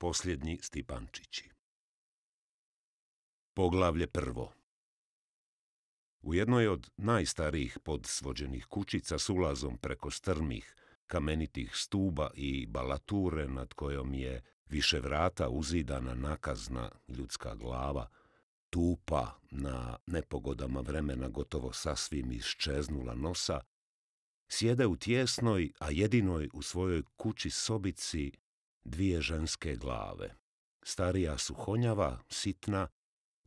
Posljednji Stipančići Poglavlje prvo U jednoj od najstarijih podsvođenih kućica s ulazom preko strmih, kamenitih stuba i balature nad kojom je više vrata uzidana nakazna ljudska glava, tupa na nepogodama vremena gotovo sasvim isčeznula nosa, sjede u tjesnoj, a jedinoj u svojoj kući sobici dvije ženske glave. Starija suhonjava, sitna,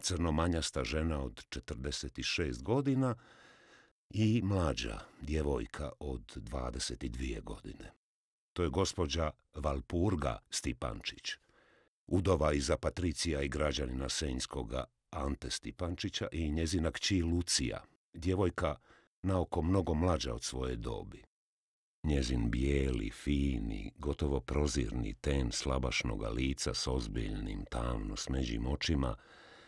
crnomanjasta žena od 46 godina i mlađa djevojka od 22 godine. To je gospođa Valpurga Stipančić, udova iza Patricija i građanina Senjskoga Ante Stipančića i njezina kći Lucija, djevojka naoko mnogo mlađa od svoje dobi. Njezin bijeli, fini, gotovo prozirni ten slabašnoga lica s ozbiljnim, tamno smeđim očima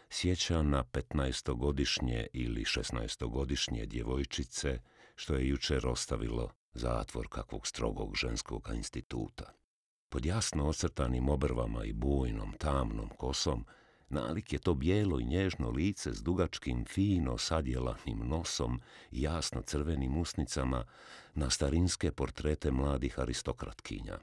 sjeća na petnaestogodišnje ili šesnaestogodišnje djevojčice što je jučer ostavilo zatvor kakvog strogog ženskog instituta. Pod jasno ocrtanim obrvama i bujnom, tamnom kosom – Nalik je to bijelo i nježno lice s dugačkim, fino sadjelanim nosom i jasno crvenim usnicama na starinske portrete mladih aristokratkinja.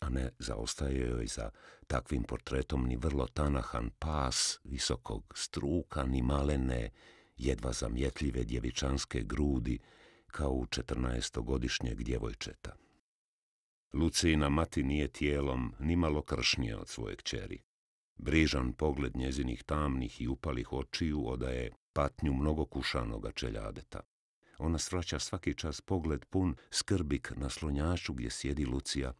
A ne zaostaje joj za takvim portretom ni vrlo tanahan pas visokog struka ni malene, jedva zamjetljive djevičanske grudi kao u četrnaestogodišnjeg djevojčeta. Lucina mati nije tijelom ni malo kršnije od svojeg čeri. Brižan pogled njezinih tamnih i upalih očiju odaje patnju mnogokušanoga čeljadeta. Ona svraća svaki čas pogled pun skrbik na slonjaču gdje sjedi Lucija,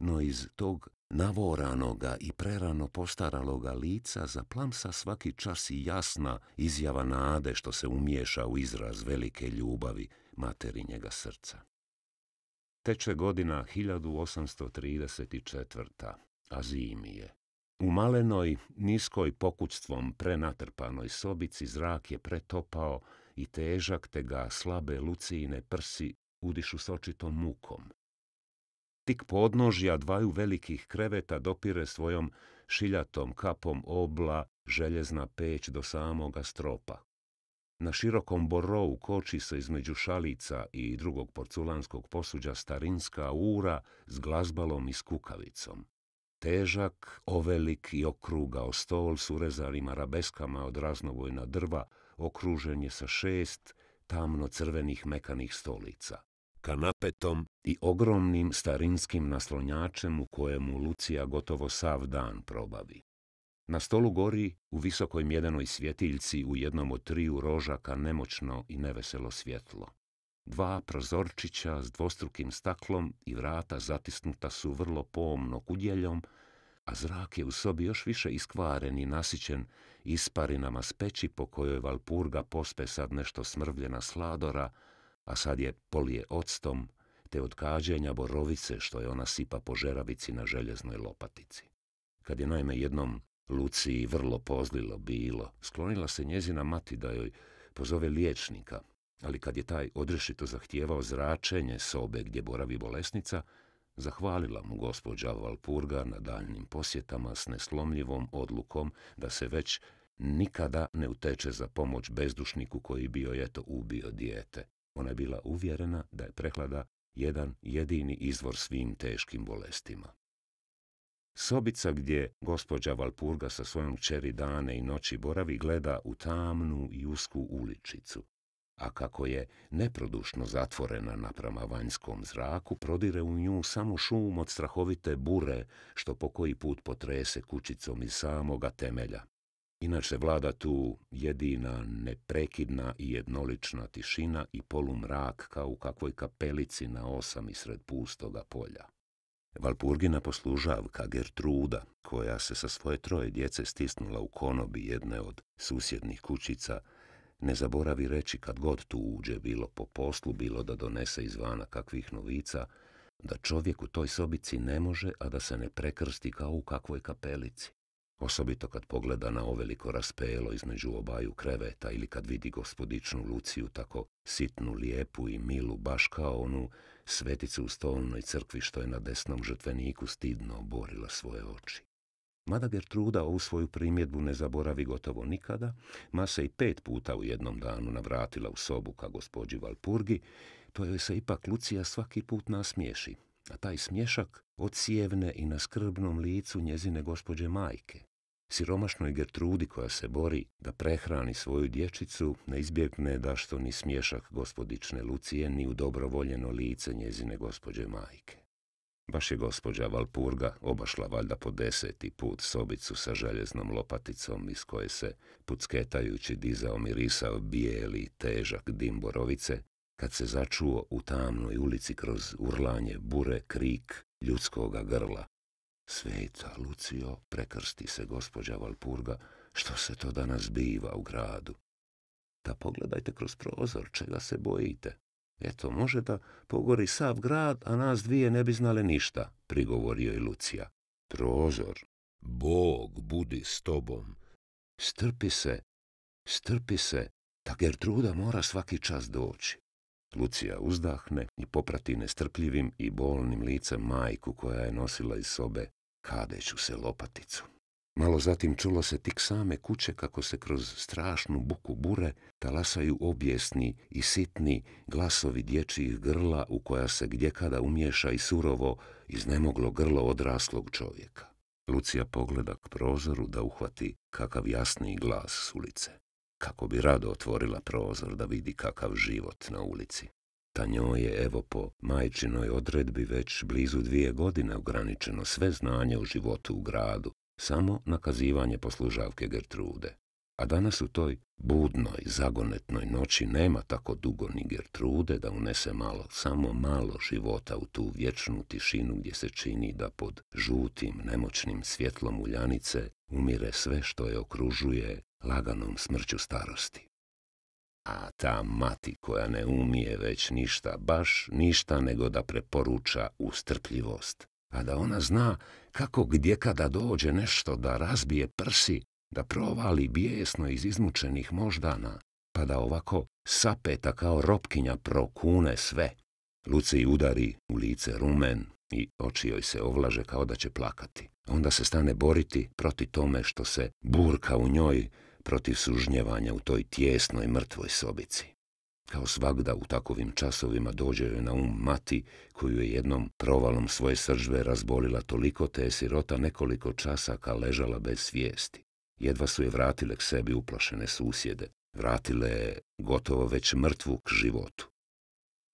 no iz tog navoranoga i prerano postaraloga lica zaplamsa svaki čas i jasna izjava nade što se umiješa u izraz velike ljubavi materinjega srca. Teče godina 1834. a zimi je. U malenoj, niskoj pokućstvom prenatrpanoj sobici zrak je pretopao i težak te ga slabe lucijine prsi udišu s očitom mukom. Tik podnožja dvaju velikih kreveta dopire svojom šiljatom kapom obla željezna peć do samoga stropa. Na širokom borovu koči se između šalica i drugog porculanskog posuđa starinska ura s glazbalom i skukavicom. Težak, ovelik i okrugao stol s urezanim arabeskama od raznovojna drva okružen je sa šest tamno-crvenih mekanih stolica, kanapetom i ogromnim starinskim naslonjačem u kojemu Lucija gotovo sav dan probavi. Na stolu gori, u visokoj mjedenoj svjetiljci u jednom od triju rožaka nemoćno i neveselo svjetlo. Dva prozorčića s dvostrukim staklom i vrata zatisnuta su vrlo pomno kudjeljom, a zrak je u sobi još više iskvaren i nasićen isparinama s po kojoj Valpurga pospe sad nešto smrvljena sladora, a sad je polije octom, te od kađenja borovice što je ona sipa po žeravici na željeznoj lopatici. Kad je naime jednom Luciji vrlo pozlilo bilo, sklonila se njezina mati da joj pozove liječnika – ali kad je taj odrešito zahtijevao zračenje sobe gdje boravi bolesnica, zahvalila mu gospođa Valpurga na daljnim posjetama s neslomljivom odlukom da se već nikada ne uteče za pomoć bezdušniku koji bio je to ubio dijete. Ona je bila uvjerena da je prehlada jedan jedini izvor svim teškim bolestima. Sobica gdje gospođa Valpurga sa svojom čeri dane i noći boravi gleda u tamnu i usku uličicu, a kako je neprodušno zatvorena naprama vanjskom zraku, prodire u nju samo šum od strahovite bure, što po koji put potrese kućicom iz samoga temelja. Inače vlada tu jedina, neprekidna i jednolična tišina i polumrak kao u kakvoj kapelici na osam sred pustoga polja. Valpurgina poslužavka Gertruda, koja se sa svoje troje djece stisnula u konobi jedne od susjednih kućica, ne zaboravi reći kad god tu uđe, bilo po poslu, bilo da donese izvana kakvih novica, da čovjek u toj sobici ne može, a da se ne prekrsti kao u kakvoj kapelici. Osobito kad pogleda na oveliko raspelo između obaju kreveta ili kad vidi gospodičnu Luciju tako sitnu, lijepu i milu, baš kao onu sveticu u stolnoj crkvi što je na desnom žrtveniku stidno oborila svoje oči. Mada Gertruda ovu svoju primjedbu ne zaboravi gotovo nikada, ma se i pet puta u jednom danu navratila u sobu ka gospođi Valpurgi, to joj se ipak Lucija svaki put nasmiješi, a taj smješak odsjevne i na skrbnom licu njezine gospođe majke. Siromašnoj Gertrudi koja se bori da prehrani svoju dječicu, ne izbjegne da što ni smješak gospodične Lucije ni u dobrovoljeno lice njezine gospođe majke. Baš je gospođa Valpurga obašla valjda po deseti put sobicu sa željeznom lopaticom iz koje se, pucketajući dizao mirisao bijeli težak dim borovice, kad se začuo u tamnoj ulici kroz urlanje bure krik ljudskoga grla. Sveta Lucio, prekrsti se gospođa Valpurga, što se to danas biva u gradu? Da pa pogledajte kroz prozor, čega se bojite? Eto, može da pogori sav grad, a nas dvije ne bi znale ništa, prigovorio je Lucija. Prozor, Bog budi s tobom. Strpi se, strpi se, ta truda mora svaki čas doći. Lucija uzdahne i poprati nestrpljivim i bolnim licem majku koja je nosila iz sobe kadeću se lopaticu. Malo zatim čulo se tik same kuće kako se kroz strašnu buku bure talasaju objesni i sitni glasovi dječjih grla u koja se gdje kada umješa i surovo iznemoglo grlo odraslog čovjeka. Lucija pogleda k prozoru da uhvati kakav jasni glas s ulice. Kako bi rado otvorila prozor da vidi kakav život na ulici. Ta njoj je, evo po majčinoj odredbi, već blizu dvije godine ograničeno sve znanje o životu u gradu, samo nakazivanje poslužavke Gertrude. A danas u toj budnoj, zagonetnoj noći nema tako dugo ni Gertrude da unese malo, samo malo života u tu vječnu tišinu gdje se čini da pod žutim, nemoćnim svjetlom uljanice umire sve što je okružuje laganom smrću starosti. A ta mati koja ne umije već ništa, baš ništa nego da preporuča ustrpljivost, a da ona zna kako gdje kada dođe nešto da razbije prsi, da provali bijesno iz izmučenih moždana, pa da ovako sapeta kao ropkinja prokune sve. Luci udari u lice rumen i oči joj se ovlaže kao da će plakati. Onda se stane boriti proti tome što se burka u njoj protiv sužnjevanja u toj tjesnoj mrtvoj sobici. Kao svagda u takovim časovima dođe joj na um mati, koju je jednom provalom svoje sržbe razbolila toliko te je sirota nekoliko časaka ležala bez svijesti. Jedva su je vratile k sebi uplašene susjede. Vratile je gotovo već mrtvu k životu.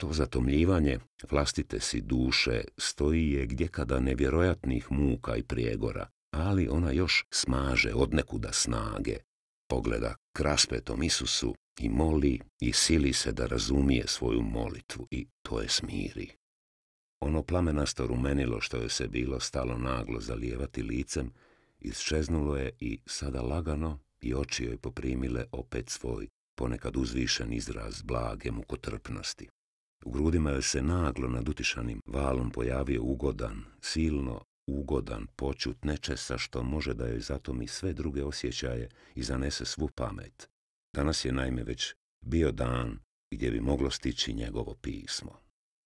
To zatomljivanje vlastite si duše stoji je gdje kada nevjerojatnih muka i prijegora, ali ona još smaže od nekuda snage, pogleda k Isusu i moli i sili se da razumije svoju molitvu i to je smiri. Ono plamenasto rumenilo što je se bilo stalo naglo zalijevati licem, izčeznulo je i sada lagano i oči joj poprimile opet svoj, ponekad uzvišen izraz blage mukotrpnosti. U grudima joj se naglo nad utišanim valom pojavio ugodan, silno ugodan počut nečesa što može da joj mi sve druge osjećaje i zanese svu pamet. Danas je najme već bio dan gdje bi moglo stići njegovo pismo.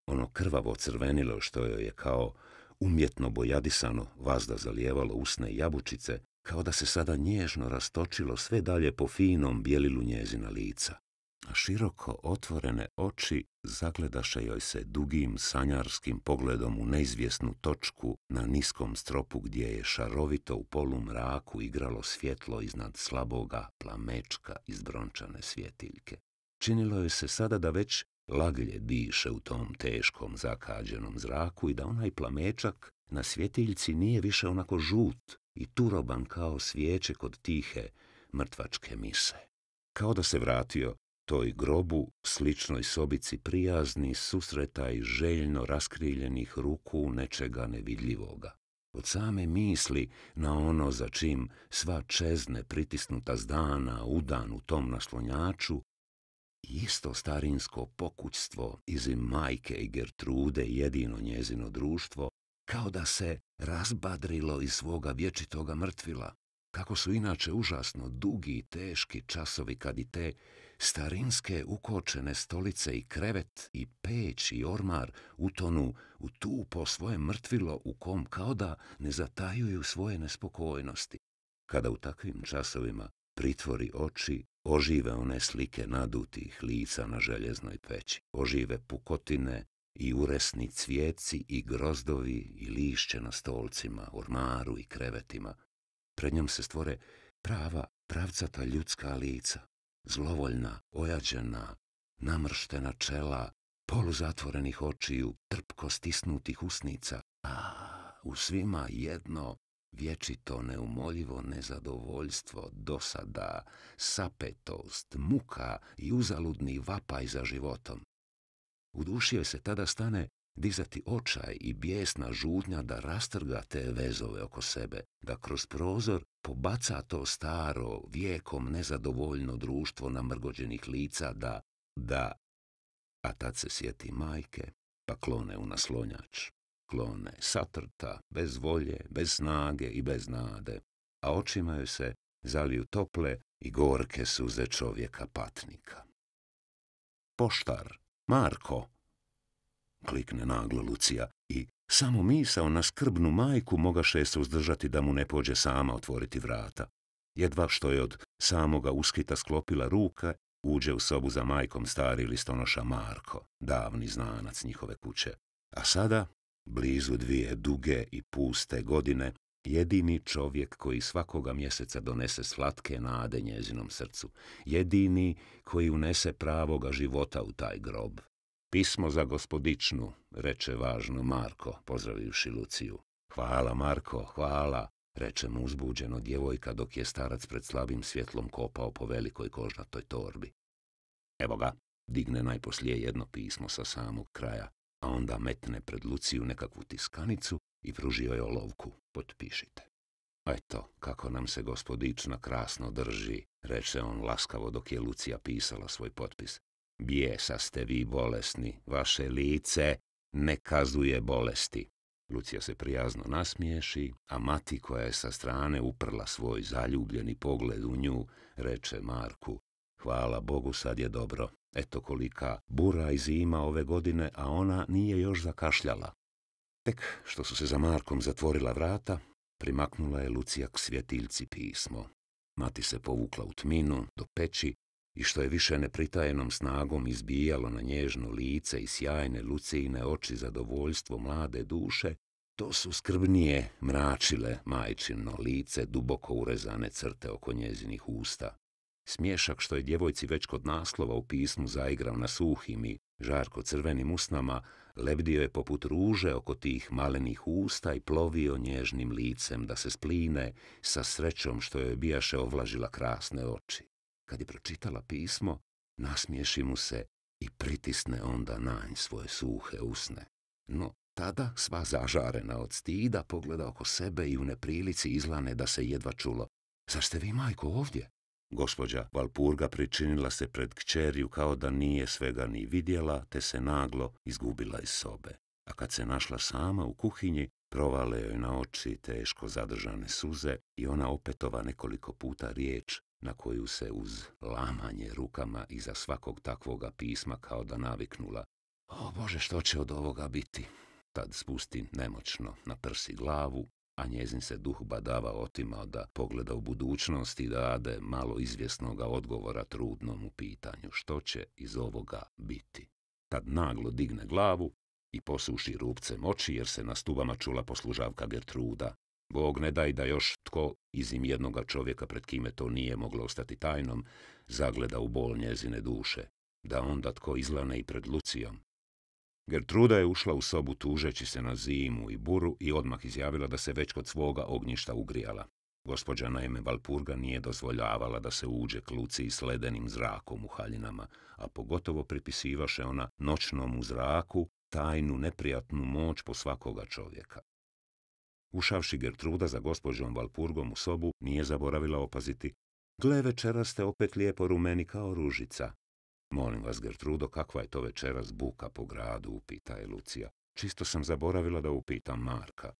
Ono krvavo crvenilo što joj je kao umjetno bojadisano vazda zalijevalo usne jabučice, kao da se sada nježno rastočilo sve dalje po finom bijelilu njezina lica. Široko otvorene oči zagledaše joj se dugim sanjarskim pogledom u neizvjesnu točku na niskom stropu gdje je šarovito u polu mraku igralo svjetlo iznad slaboga plamečka iz brončane svjetiljke. Činilo je se sada da već laglje diše u tom teškom zakađenom zraku i da onaj plamečak na svjetiljci nije više onako žut i turoban kao svijeće kod tihe mrtvačke mise. Kao da se vratio toj grobu, sličnoj sobici prijazni, i željno raskriljenih ruku nečega nevidljivoga. Od same misli na ono za čim sva čezne pritisnuta zdana udan u tom naslonjaču, isto starinsko pokućstvo iz majke i Gertrude, jedino njezino društvo, kao da se razbadrilo iz svoga vječitoga mrtvila, kako su inače užasno dugi i teški časovi kad i te Starinske ukočene stolice i krevet i peć i ormar utonu u tupo svoje mrtvilo u kom kao da ne zatajuju svoje nespokojnosti. Kada u takvim časovima pritvori oči, ožive one slike nadutih lica na željeznoj peći, ožive pukotine i uresni cvijeci i grozdovi i lišće na stolcima, ormaru i krevetima. Pred njom se stvore prava pravcata ljudska lica, zlovoljna, ojađena, namrštena čela, poluzatvorenih očiju, trpko stisnutih usnica, a u svima jedno vječito neumoljivo nezadovoljstvo, dosada, sapetost, muka i uzaludni vapaj za životom. U se tada stane dizati očaj i bijesna žudnja da rastrga te vezove oko sebe, da kroz prozor pobaca to staro, vijekom nezadovoljno društvo namrgođenih lica da, da, a tad se sjeti majke, pa klone u naslonjač. Klone, satrta, bez volje, bez snage i bez nade, a očima joj se zaliju tople i gorke suze čovjeka patnika. Poštar, Marko, klikne naglo Lucija i samo misao na skrbnu majku mogaše se uzdržati da mu ne pođe sama otvoriti vrata. Jedva što je od samoga uskita sklopila ruka, uđe u sobu za majkom stari listonoša Marko, davni znanac njihove kuće. A sada, blizu dvije duge i puste godine, jedini čovjek koji svakoga mjeseca donese slatke nade njezinom srcu, jedini koji unese pravoga života u taj grob, Pismo za gospodičnu, reče važno Marko, pozdravivši Luciju. Hvala, Marko, hvala, reče mu uzbuđeno djevojka dok je starac pred slabim svjetlom kopao po velikoj kožnatoj torbi. Evo ga, digne najposlije jedno pismo sa samog kraja, a onda metne pred Luciju nekakvu tiskanicu i pružio je olovku. Potpišite. Eto, kako nam se gospodična krasno drži, reče on laskavo dok je Lucija pisala svoj potpis. Bijesa ste vi bolesni, vaše lice ne kazuje bolesti. Lucija se prijazno nasmiješi, a mati koja je sa strane uprla svoj zaljubljeni pogled u nju, reče Marku. Hvala Bogu, sad je dobro. Eto kolika bura i zima ove godine, a ona nije još zakašljala. Tek što su se za Markom zatvorila vrata, primaknula je Lucija k svjetiljci pismo. Mati se povukla u tminu, do peći, i što je više nepritajenom snagom izbijalo na nježno lice i sjajne lucine oči zadovoljstvo mlade duše, to su skrbnije mračile majčino lice duboko urezane crte oko njezinih usta. Smješak što je djevojci već kod naslova u pismu zaigrao na suhim i žarko crvenim usnama, lebdio je poput ruže oko tih malenih usta i plovio nježnim licem da se spline sa srećom što joj bijaše ovlažila krasne oči. Kad je pročitala pismo, nasmiješi mu se i pritisne onda nanj svoje suhe usne. No, tada, sva zažarena od stida, pogleda oko sebe i u neprilici izlane da se jedva čulo. Zar ste vi, majko, ovdje? Gospođa Valpurga pričinila se pred kćerju kao da nije svega ni vidjela, te se naglo izgubila iz sobe. A kad se našla sama u kuhinji, provale joj na oči teško zadržane suze i ona opetova nekoliko puta riječ na koju se uz lamanje rukama iza svakog takvoga pisma kao da naviknula. O Bože, što će od ovoga biti? Tad spusti nemoćno na prsi glavu, a njezin se duh badava otimao da pogleda u budućnost i dade malo izvjesnoga odgovora trudnom pitanju što će iz ovoga biti. Tad naglo digne glavu i posuši rupcem oči jer se na stubama čula poslužavka Gertruda Bog ne daj da još tko izim jednoga čovjeka pred kime to nije moglo ostati tajnom, zagleda u bol njezine duše, da onda tko izlane i pred Lucijom. Gertruda je ušla u sobu tužeći se na zimu i buru i odmah izjavila da se već kod svoga ognjišta ugrijala. Gospođa naime Valpurga nije dozvoljavala da se uđe k Luciji s ledenim zrakom u haljinama, a pogotovo pripisivaše ona noćnom u zraku tajnu neprijatnu moć po svakoga čovjeka. Ušavši Gertruda za gospođom Valpurgom u sobu, nije zaboravila opaziti. Gle, večera ste opet lijepo rumeni kao ružica. Molim vas, Gertrudo, kakva je to večeras buka po gradu, upita je Lucija. Čisto sam zaboravila da upitam Marka.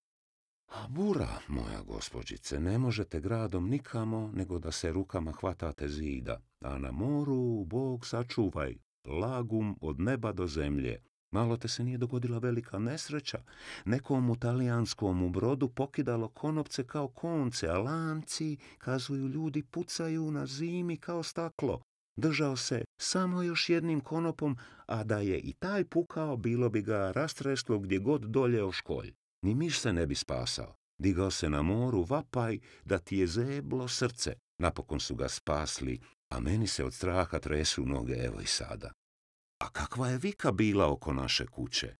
A bura, moja gospođice, ne možete gradom nikamo, nego da se rukama hvatate zida, a na moru, Bog sačuvaj, lagum od neba do zemlje, Malo te se nije dogodila velika nesreća. Nekom u talijanskom brodu pokidalo konopce kao konce, a lanci, kazuju ljudi, pucaju na zimi kao staklo. Držao se samo još jednim konopom, a da je i taj pukao, bilo bi ga rastreslo gdje god dolje o školj. Ni miš se ne bi spasao. Digao se na moru, vapaj, da ti je zeblo srce. Napokon su ga spasli, a meni se od straha tresu noge, evo i sada. A kakva je vika bila oko naše kuće?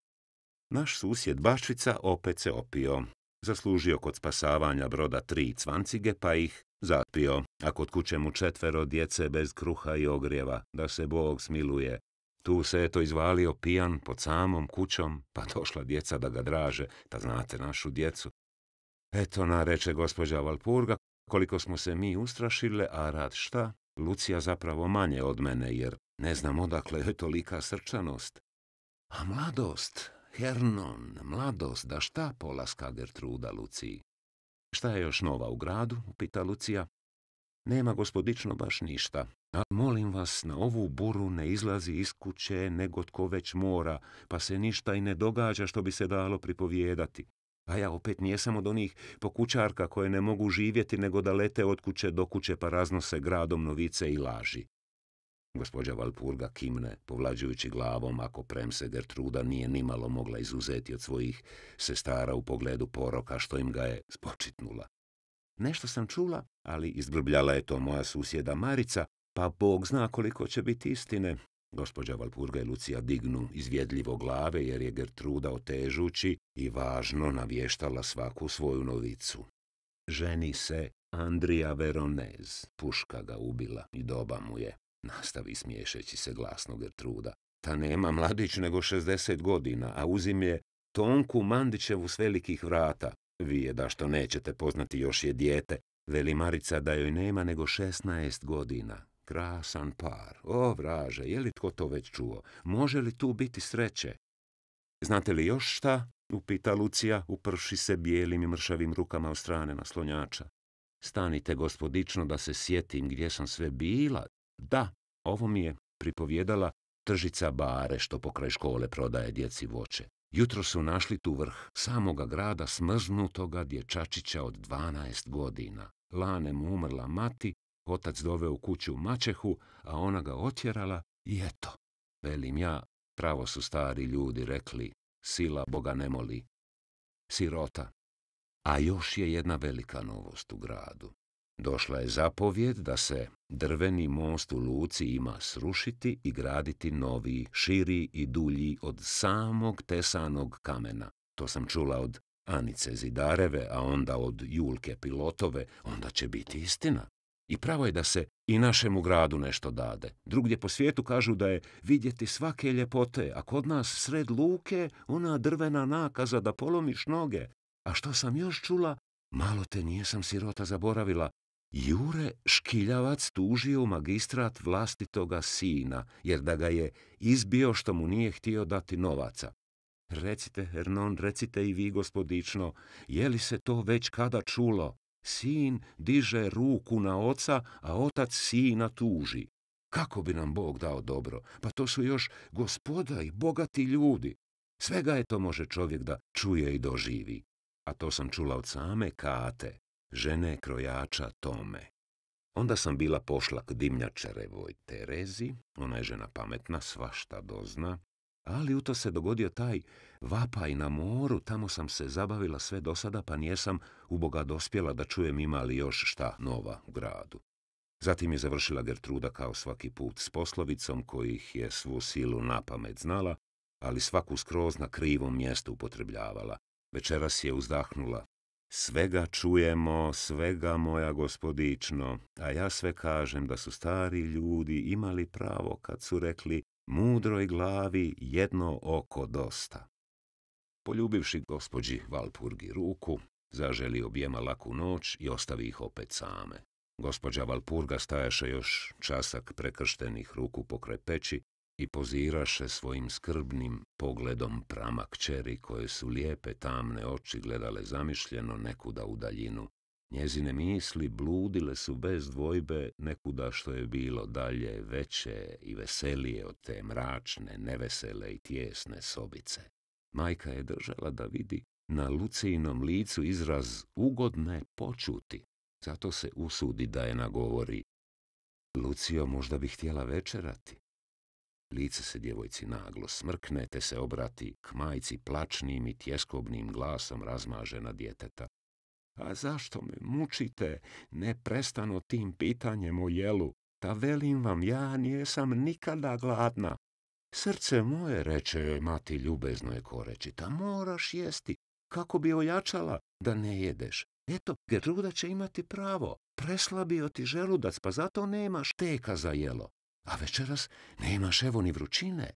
Naš susjed Bašica opet se opio. Zaslužio kod spasavanja broda tri cvancige pa ih zatpio, a kod kuće mu četvero djece bez kruha i ogrijeva, da se Bog smiluje. Tu se to izvalio pijan pod samom kućom, pa došla djeca da ga draže, pa znate našu djecu. Eto nareče reče gospođa Valpurga, koliko smo se mi ustrašile, a rad šta? Lucija zapravo manje od mene, jer ne znam odakle je tolika srčanost. A mladost, Hernon, mladost, da šta polaska Gertruda Luciji? Šta je još nova u gradu, pita Lucija. Nema gospodično baš ništa, a molim vas, na ovu buru ne izlazi iz kuće nego tko već mora, pa se ništa i ne događa što bi se dalo pripovijedati. A ja opet nijesam od onih pokućarka koje ne mogu živjeti nego da lete od kuće do kuće pa raznose gradom novice i laži. Gospođa Valpurga kimne, povlađujući glavom ako premse Gertruda nije nimalo mogla izuzeti od svojih sestara u pogledu poroka što im ga je spočitnula. Nešto sam čula, ali izbrbljala je to moja susjeda Marica, pa Bog zna koliko će biti istine. Gospođa Valpurga i Lucija dignu izvjedljivo glave jer je Gertruda otežući i važno navještala svaku svoju novicu. Ženi se Andrija Veronez, puška ga ubila i doba mu je nastavi smiješeći se glasno Gertruda. Ta nema mladić nego šestdeset godina, a uzim je Tonku Mandićevu s velikih vrata. Vi je da što nećete poznati još je dijete. Veli Marica da joj nema nego šestnaest godina. Krasan par. O, vraže, je li tko to već čuo? Može li tu biti sreće? Znate li još šta? upita Lucija, uprši se bijelim i mršavim rukama od strane naslonjača. Stanite gospodično da se sjetim gdje sam sve bila, da, ovo mi je pripovjedala tržica bare što pokraj škole prodaje djeci voće. Jutro su našli tu vrh samoga grada smrznutoga dječačića od 12 godina. Lane mu umrla mati, otac doveo u kuću mačehu, a ona ga otjerala i eto. Velim ja, pravo su stari ljudi rekli, sila Boga ne moli. Sirota. A još je jedna velika novost u gradu. Došla je zapovjed da se drveni most u Luci ima srušiti i graditi novi, širi i dulji od samog tesanog kamena. To sam čula od Anice Zidareve, a onda od Julke Pilotove, onda će biti istina. I pravo je da se i našemu gradu nešto dade. Drugdje po svijetu kažu da je vidjeti svake ljepote, a kod nas sred luke ona drvena nakaza da polomiš noge. A što sam još čula, malo te nijesam sirota zaboravila, Jure Škiljavac tužio magistrat vlastitoga sina, jer da ga je izbio što mu nije htio dati novaca. Recite, Hernon, recite i vi, gospodično, je li se to već kada čulo? Sin diže ruku na oca, a otac sina tuži. Kako bi nam Bog dao dobro? Pa to su još gospoda i bogati ljudi. Svega je to može čovjek da čuje i doživi. A to sam čula od same Kate žene krojača Tome. Onda sam bila pošla k dimnjačarevoj Terezi, ona je žena pametna, svašta dozna, ali u to se dogodio taj vapaj na moru, tamo sam se zabavila sve do sada, pa nijesam uboga dospjela da čujem ima li još šta nova u gradu. Zatim je završila Gertruda kao svaki put s poslovicom kojih je svu silu na pamet znala, ali svaku skroz na krivom mjestu upotrebljavala. Večeras je uzdahnula Svega čujemo, svega moja gospodično, a ja sve kažem da su stari ljudi imali pravo kad su rekli mudroj glavi jedno oko dosta. Poljubivši gospođi Valpurgi ruku, zaželi objema laku noć i ostavi ih opet same. Gospođa Valpurga stajaše još časak prekrštenih ruku pokraj i poziraše svojim skrbnim pogledom prama kćeri koje su lijepe tamne oči gledale zamišljeno nekuda u daljinu. Njezine misli bludile su bez dvojbe nekuda što je bilo dalje veće i veselije od te mračne, nevesele i tjesne sobice. Majka je držala da vidi na Lucijinom licu izraz ugodne počuti, zato se usudi da je nagovori. Lucio možda bi htjela večerati. Lice se djevojci naglo smrkne, se obrati k majci plačnim i tjeskobnim glasom razmažena djeteta. A zašto me mučite ne prestano tim pitanjem o jelu? Ta velim vam, ja nijesam nikada gladna. Srce moje, reče joj mati ljubezno je koreći, ta moraš jesti, kako bi ojačala da ne jedeš. Eto, ruda će imati pravo, preslabio ti želudac, pa zato nemaš teka za jelo. A večeras nemaš evo ni vrućine.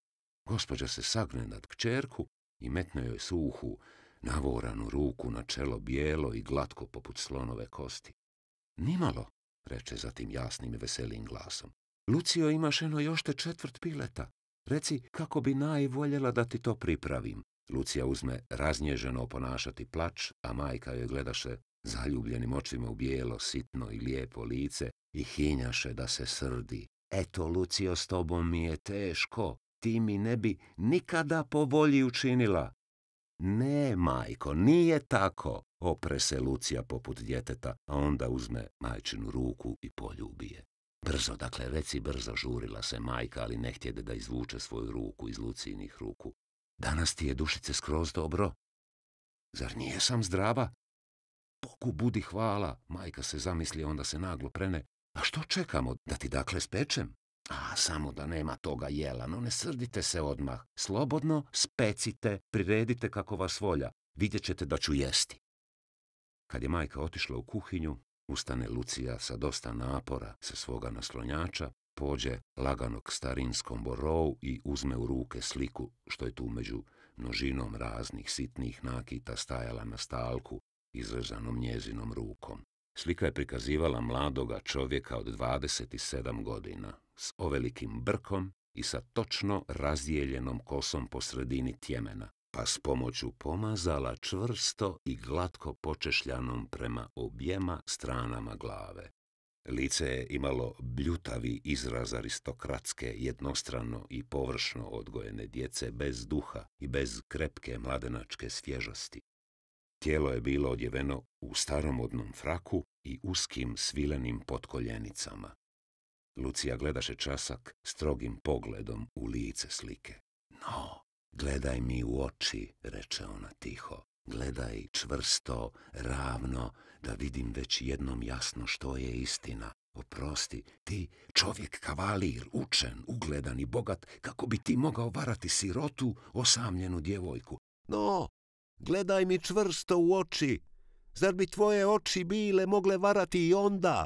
Gospođa se sagne nad kćerku i metne joj suhu, navoranu ruku na čelo bijelo i glatko poput slonove kosti. Nimalo, reče zatim jasnim i veselim glasom. Lucio imaš eno još te četvrt pileta. Reci kako bi najvoljela da ti to pripravim. Lucija uzme raznježeno oponašati plač, a majka joj gledaše zaljubljenim očima u bijelo, sitno i lijepo lice i hinjaše da se srdi, Eto, Lucijo, s tobom mi je teško. Ti mi ne bi nikada po volji učinila. Ne, majko, nije tako, opre se Lucija poput djeteta, a onda uzme majčinu ruku i poljubi je. Brzo, dakle, reci brzo žurila se majka, ali ne htjede da izvuče svoju ruku iz Lucijinih ruku. Danas ti je dušice skroz dobro. Zar nije sam zdrava? Bogu budi hvala, majka se zamisli, onda se naglo prene što čekamo, da ti dakle spečem? A, samo da nema toga jela, no ne srdite se odmah. Slobodno specite, priredite kako vas volja. Vidjet ćete da ću jesti. Kad je majka otišla u kuhinju, ustane Lucija sa dosta napora sa svoga naslonjača, pođe lagano starinskom borovu i uzme u ruke sliku što je tu među množinom raznih sitnih nakita stajala na stalku, izrezanom njezinom rukom. Slika je prikazivala mladoga čovjeka od 27 godina, s ovelikim brkom i sa točno razdijeljenom kosom po sredini tjemena, pa s pomoću pomazala čvrsto i glatko počešljanom prema objema stranama glave. Lice je imalo bljutavi izraz aristokratske, jednostrano i površno odgojene djece bez duha i bez krepke mladenačke svježosti. Tijelo je bilo odjeveno u staromodnom fraku i uskim svilenim potkoljenicama. Lucija gledaše časak strogim pogledom u lice slike. No, gledaj mi u oči, reče ona tiho. Gledaj čvrsto, ravno, da vidim već jednom jasno što je istina. Oprosti, ti čovjek kavalir, učen, ugledan i bogat, kako bi ti mogao varati sirotu, osamljenu djevojku. No, gledaj mi čvrsto u oči, Zar bi tvoje oči bile mogle varati i onda?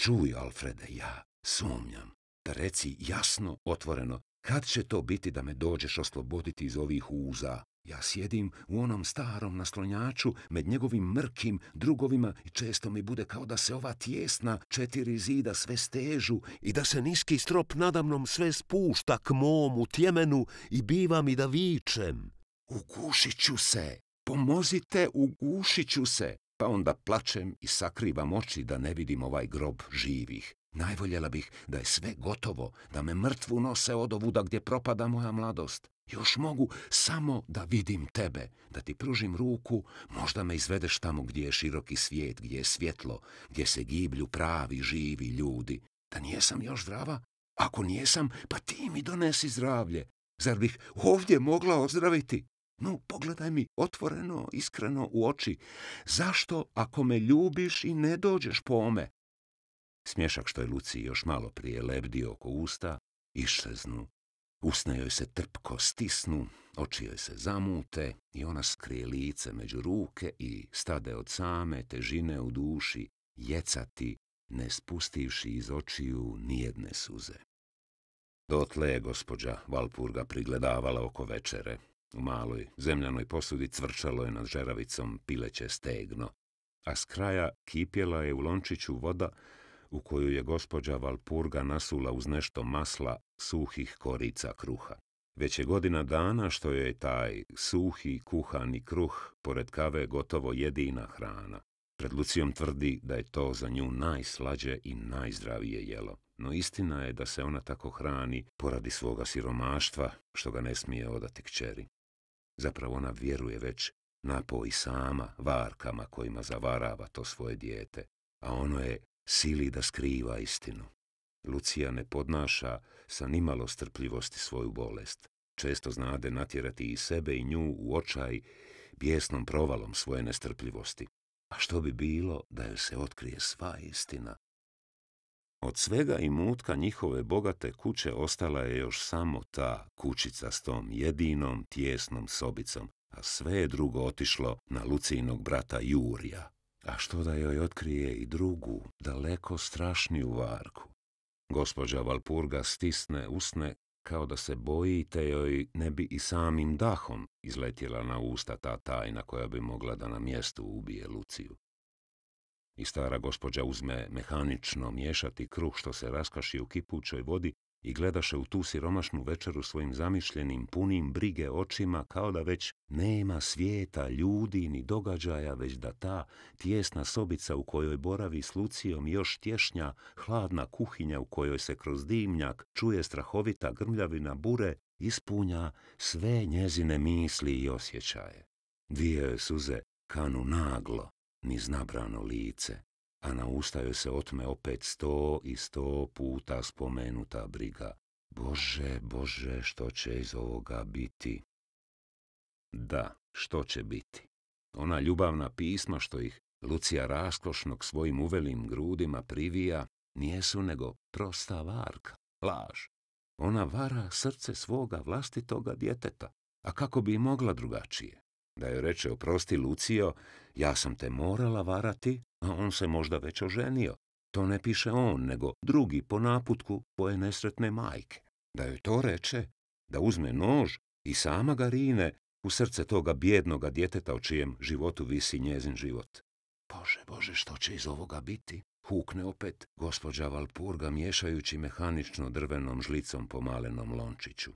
Čuj, Alfrede, ja sumnjam. Da reci jasno, otvoreno, kad će to biti da me dođeš osloboditi iz ovih uza? Ja sjedim u onom starom naslonjaču med njegovim mrkim drugovima i često mi bude kao da se ova tjesna četiri zida sve stežu i da se niski strop nadamnom sve spušta k momu tjemenu i biva i da vičem. Ukušit ću se, Pomozite, ugušit ću se. Pa onda plačem i sakrivam oči da ne vidim ovaj grob živih. Najvoljela bih da je sve gotovo, da me mrtvu nose od ovuda gdje propada moja mladost. Još mogu samo da vidim tebe, da ti pružim ruku, možda me izvedeš tamo gdje je široki svijet, gdje je svjetlo, gdje se giblju pravi, živi ljudi. Da nijesam još zdrava? Ako nijesam, pa ti mi donesi zdravlje. Zar bih ovdje mogla ozdraviti? No, pogledaj mi otvoreno, iskreno u oči. Zašto, ako me ljubiš i ne dođeš po ome? Smješak što je Luci još malo prije lebdio oko usta, iščeznu. Usne joj se trpko stisnu, oči joj se zamute i ona skrije lice među ruke i stade od same težine u duši, jecati, ne spustivši iz očiju nijedne suze. Dotle je gospođa Valpurga prigledavala oko večere, u maloj, zemljanoj posudi cvrčalo je nad žeravicom pileće stegno, a s kraja kipjela je u lončiću voda u koju je gospođa Valpurga nasula uz nešto masla suhih korica kruha. Već je godina dana što je taj suhi kuhani kruh pored kave gotovo jedina hrana. Pred Lucijom tvrdi da je to za nju najslađe i najzdravije jelo, no istina je da se ona tako hrani poradi svoga siromaštva što ga ne smije odati kćeri. Zapravo ona vjeruje već i sama varkama kojima zavarava to svoje dijete, a ono je sili da skriva istinu. Lucija ne podnaša sa nimalo strpljivosti svoju bolest. Često znade natjerati i sebe i nju u očaj bijesnom provalom svoje nestrpljivosti. A što bi bilo da joj se otkrije sva istina od svega i mutka njihove bogate kuće ostala je još samo ta kućica s tom jedinom tjesnom sobicom, a sve je drugo otišlo na Lucinog brata Jurija. A što da joj otkrije i drugu, daleko strašniju varku? Gospođa Valpurga stisne usne kao da se boji te joj ne bi i samim dahom izletjela na usta ta tajna koja bi mogla da na mjestu ubije Luciju. I stara gospođa uzme mehanično miješati kruh što se raskaši u kipućoj vodi i gledaše u tu siromašnu večeru svojim zamišljenim, punim brige očima kao da već nema svijeta, ljudi ni događaja, već da ta tjesna sobica u kojoj boravi s Lucijom još tješnja, hladna kuhinja u kojoj se kroz dimnjak čuje strahovita grmljavina bure, ispunja sve njezine misli i osjećaje. Dvije suze kanu naglo ni znabrano lice, a na usta joj se otme opet sto i sto puta spomenuta briga. Bože, Bože, što će iz ovoga biti? Da, što će biti? Ona ljubavna pisma što ih Lucija raskošnog svojim uvelim grudima privija, nijesu nego prosta varka, laž. Ona vara srce svoga vlastitoga djeteta, a kako bi mogla drugačije? Da joj reče, oprosti Lucio, ja sam te morala varati, a on se možda već oženio. To ne piše on, nego drugi po naputku poje nesretne majke. Da joj to reče, da uzme nož i sama ga rine u srce toga bjednoga djeteta o čijem životu visi njezin život. Bože, Bože, što će iz ovoga biti? Hukne opet gospođa Valpurga miješajući mehanično drvenom žlicom po malenom lončiću.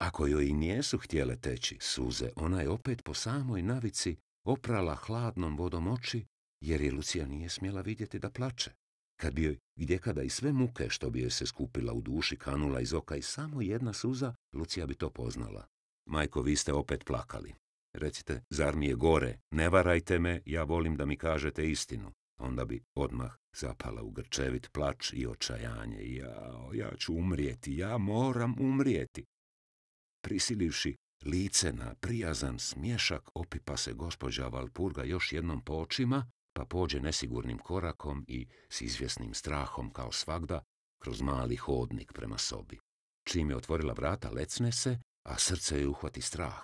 Ako joj i nijesu htjele teći suze, ona je opet po samoj navici oprala hladnom vodom oči, jer je Lucija nije smjela vidjeti da plače. Kad bi joj gdje kada i sve muke što bi joj se skupila u duši kanula iz oka i samo jedna suza, Lucija bi to poznala. Majko, vi ste opet plakali. Recite, zar mi je gore? Ne varajte me, ja volim da mi kažete istinu. Onda bi odmah zapala u grčevit plač i očajanje. Ja, ja ću umrijeti, ja moram umrijeti prisilivši lice na prijazan smješak, opipa se gospođa Valpurga još jednom po očima, pa pođe nesigurnim korakom i s izvjesnim strahom kao svagda kroz mali hodnik prema sobi. Čim je otvorila vrata, lecne se, a srce je uhvati strah.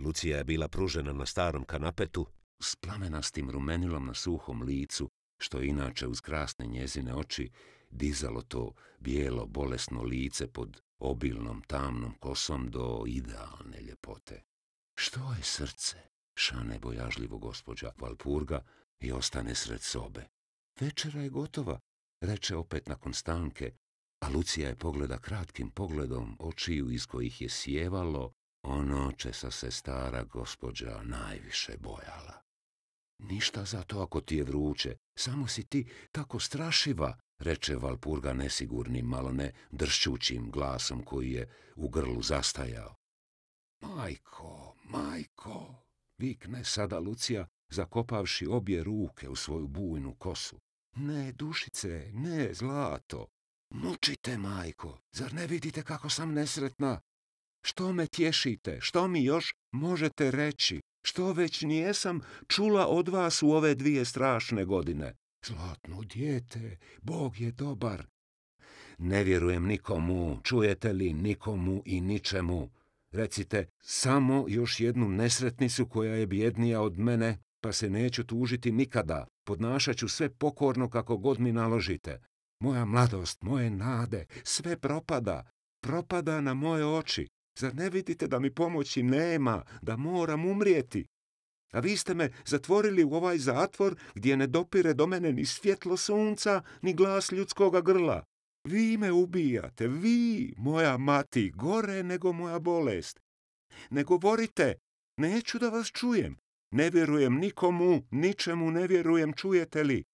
Lucija je bila pružena na starom kanapetu, s plamenastim rumenilom na suhom licu, što je inače uz krasne njezine oči dizalo to bijelo, bolesno lice pod obilnom tamnom kosom do idealne ljepote. Što je srce? šane bojažljivo gospođa Valpurga i ostane sred sobe. Večera je gotova, reče opet nakon stanke, a Lucija je pogleda kratkim pogledom očiju iz kojih je sjevalo ono česa se stara gospođa najviše bojala. Ništa za to ako ti je vruće, samo si ti tako strašiva, reče Valpurga nesigurnim, malo ne dršćućim glasom koji je u grlu zastajao. Majko, majko, vikne sada Lucija, zakopavši obje ruke u svoju bujnu kosu. Ne, dušice, ne, zlato. Mučite, majko, zar ne vidite kako sam nesretna? Što me tješite, što mi još možete reći? Što već nijesam čula od vas u ove dvije strašne godine? Zlatno dijete, Bog je dobar. Ne vjerujem nikomu, čujete li nikomu i ničemu. Recite, samo još jednu nesretnicu koja je bjednija od mene, pa se neću tužiti nikada. Podnašat ću sve pokorno kako god mi naložite. Moja mladost, moje nade, sve propada. Propada na moje oči. Zar ne vidite da mi pomoći nema, da moram umrijeti? A vi ste me zatvorili u ovaj zatvor gdje ne dopire do mene ni svjetlo sunca, ni glas ljudskoga grla. Vi me ubijate, vi, moja mati, gore nego moja bolest. Ne govorite, neću da vas čujem. Ne vjerujem nikomu, ničemu ne vjerujem, čujete li?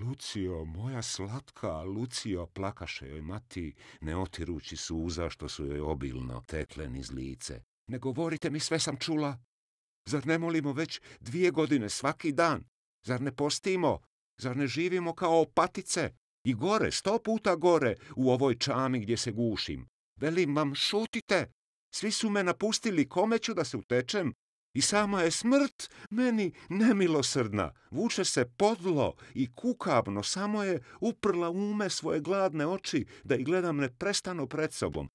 Lucio, moja slatka, Lucio, plakaše joj mati, ne otirući suza što su joj obilno teklen iz lice. Ne govorite mi, sve sam čula. Zar ne molimo već dvije godine svaki dan? Zar ne postimo? Zar ne živimo kao opatice? I gore, sto puta gore u ovoj čami gdje se gušim. Velim vam, šutite! Svi su me napustili, kome ću da se utečem? I sama je smrt meni nemilosrdna. Vuče se podlo i kukavno, samo je uprla ume svoje gladne oči da ih gledam neprestano pred sobom.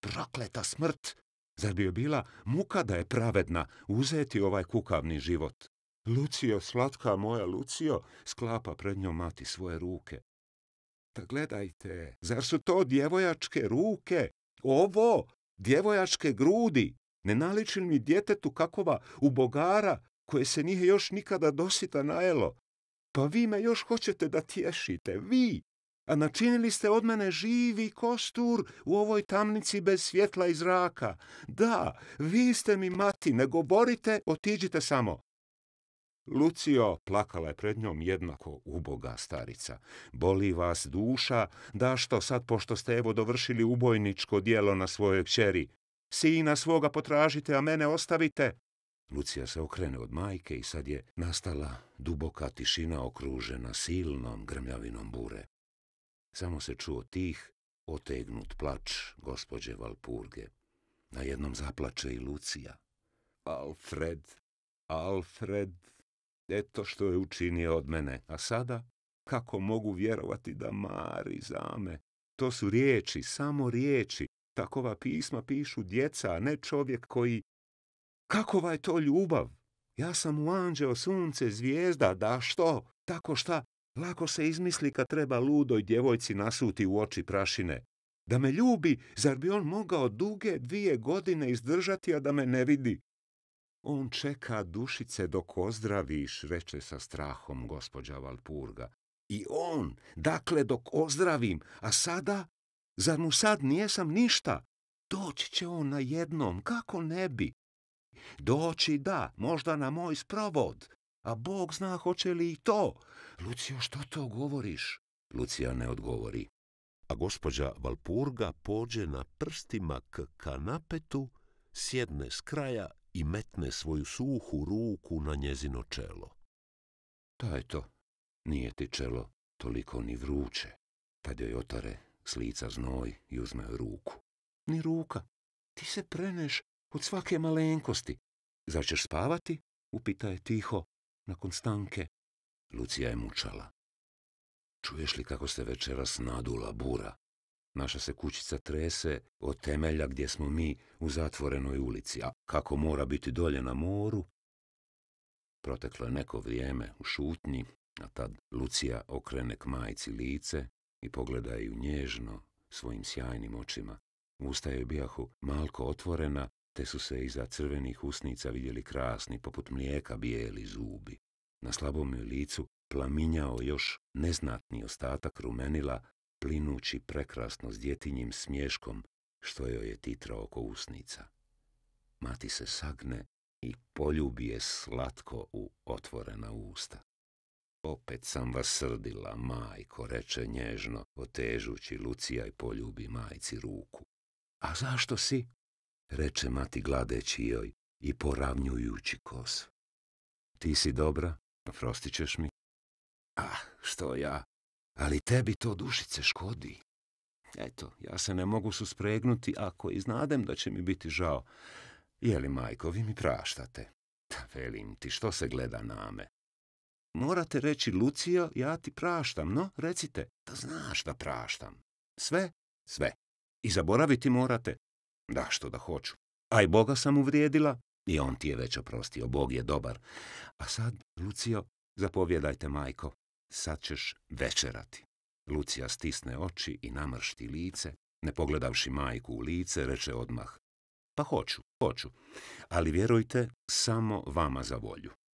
Prokleta smrt! Zar bi joj bila muka da je pravedna uzeti ovaj kukavni život? Lucio, slatka moja Lucio, sklapa pred njom mati svoje ruke. Da gledajte, zar su to djevojačke ruke? Ovo, djevojačke grudi, ne naliči mi djetetu kakova bogara koje se nije još nikada dosita najelo. Pa vi me još hoćete da tješite, vi, a načinili ste od mene živi kostur u ovoj tamnici bez svjetla i zraka. Da, vi ste mi mati, ne govorite, otiđite samo. Lucio plakala je pred njom jednako uboga starica. Boli vas duša, da što sad pošto ste evo dovršili ubojničko dijelo na svojoj kćeri. Sina svoga potražite, a mene ostavite. Lucija se okrene od majke i sad je nastala duboka tišina okružena silnom grmljavinom bure samo se čuo tih, otegnut plač gospođe Valpurge. Na jednom zaplače i Lucija. Alfred, Alfred, eto što je učinio od mene, a sada kako mogu vjerovati da mari za me? To su riječi, samo riječi. Takova pisma pišu djeca, a ne čovjek koji... Kakova je to ljubav? Ja sam u anđeo, sunce, zvijezda, da što? Tako šta? Lako se izmisli kad treba ludoj djevojci nasuti u oči prašine. Da me ljubi, zar bi on mogao duge dvije godine izdržati, a da me ne vidi? On čeka dušice dok ozdraviš, reče sa strahom gospođa Valpurga. I on, dakle, dok ozdravim, a sada? Zar mu sad nijesam ništa? Doći će on na jednom, kako ne bi? Doći da, možda na moj sprovod, a Bog zna hoće li i to. Lucijo, što to govoriš? Lucija ne odgovori. A gospođa Valpurga pođe na prstima k kanapetu, sjedne s kraja i metne svoju suhu ruku na njezino čelo. To je to. Nije ti čelo toliko ni vruće. Tad joj otare s lica znoj i uzme ruku. Ni ruka. Ti se preneš od svake malenkosti. Začeš spavati? Upita je tiho, nakon stanke, Lucija je mučala. Čuješ li kako se večeras nadula bura? Naša se kućica trese od temelja gdje smo mi u zatvorenoj ulici, a kako mora biti dolje na moru? Proteklo je neko vrijeme u šutnji, a tad Lucija okrene k majici lice i pogleda ju nježno svojim sjajnim očima. Usta je bijahu malko otvorena, te su se iza crvenih usnica vidjeli krasni, poput mlijeka bijeli zubi. Na slabom licu plaminjao još neznatni ostatak rumenila, plinući prekrasno s djetinjim smješkom, što joj je titrao oko usnica. Mati se sagne i poljubi je slatko u otvorena usta. Opet sam vas srdila, majko, reče nježno, otežući Lucija i poljubi majci ruku. A zašto si? reče mati gladeći joj i poravnjujući kos. Ti si dobra, prostit ćeš mi. Ah, što ja, ali tebi to dušice škodi. Eto, ja se ne mogu suspregnuti ako i znadem da će mi biti žao. Jeli, majko, vi mi praštate? Da velim ti, što se gleda na me? Morate reći, lucio, ja ti praštam, no, recite, da znaš da praštam. Sve, sve. I zaboraviti morate, da, što da hoću. A Boga sam uvrijedila i on ti je već oprostio. Bog je dobar. A sad, Lucio, zapovjedajte majko. Sad ćeš večerati. Lucija stisne oči i namršti lice. Ne pogledavši majku u lice, reče odmah. Pa hoću, hoću. Ali vjerujte, samo vama za volju.